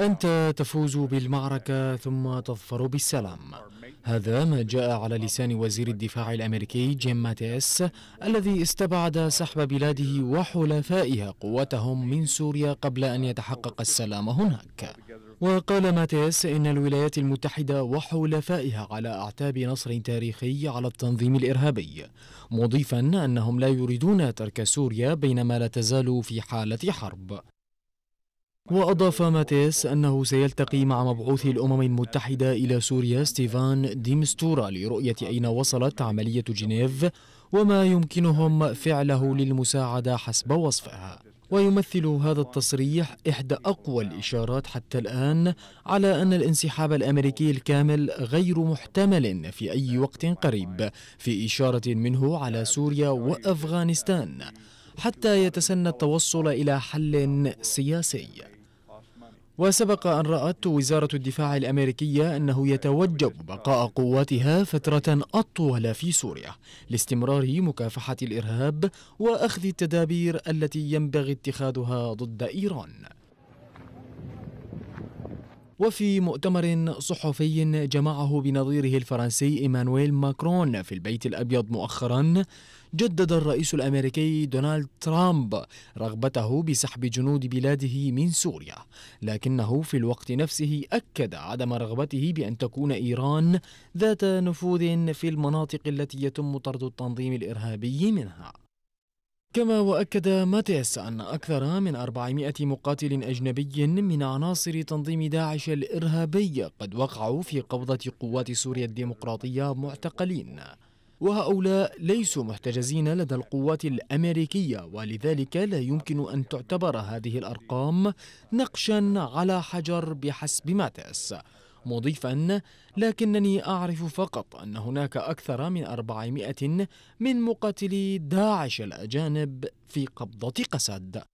أنت تفوز بالمعركة ثم تظفر بالسلام هذا ما جاء على لسان وزير الدفاع الأمريكي جيم ماتيس الذي استبعد سحب بلاده وحلفائها قوتهم من سوريا قبل أن يتحقق السلام هناك وقال ماتيس إن الولايات المتحدة وحلفائها على أعتاب نصر تاريخي على التنظيم الإرهابي مضيفا أنهم لا يريدون ترك سوريا بينما لا تزال في حالة حرب وأضاف ماتيس أنه سيلتقي مع مبعوث الأمم المتحدة إلى سوريا ستيفان ديمستورا لرؤية أين وصلت عملية جنيف وما يمكنهم فعله للمساعدة حسب وصفها ويمثل هذا التصريح إحدى أقوى الإشارات حتى الآن على أن الانسحاب الأمريكي الكامل غير محتمل في أي وقت قريب في إشارة منه على سوريا وأفغانستان حتى يتسنى التوصل إلى حل سياسي وسبق أن رأت وزارة الدفاع الأمريكية أنه يتوجب بقاء قواتها فترة أطول في سوريا لاستمرار مكافحة الإرهاب وأخذ التدابير التي ينبغي اتخاذها ضد إيران وفي مؤتمر صحفي جمعه بنظيره الفرنسي إيمانويل ماكرون في البيت الأبيض مؤخرا جدد الرئيس الأمريكي دونالد ترامب رغبته بسحب جنود بلاده من سوريا لكنه في الوقت نفسه أكد عدم رغبته بأن تكون إيران ذات نفوذ في المناطق التي يتم طرد التنظيم الإرهابي منها كما وأكد ماتيس أن أكثر من 400 مقاتل أجنبي من عناصر تنظيم داعش الإرهابي قد وقعوا في قبضة قوات سوريا الديمقراطية معتقلين وهؤلاء ليسوا محتجزين لدى القوات الأمريكية ولذلك لا يمكن أن تعتبر هذه الأرقام نقشا على حجر بحسب ماتيس مضيفا لكنني أعرف فقط أن هناك أكثر من 400 من مقاتلي داعش الأجانب في قبضة قسد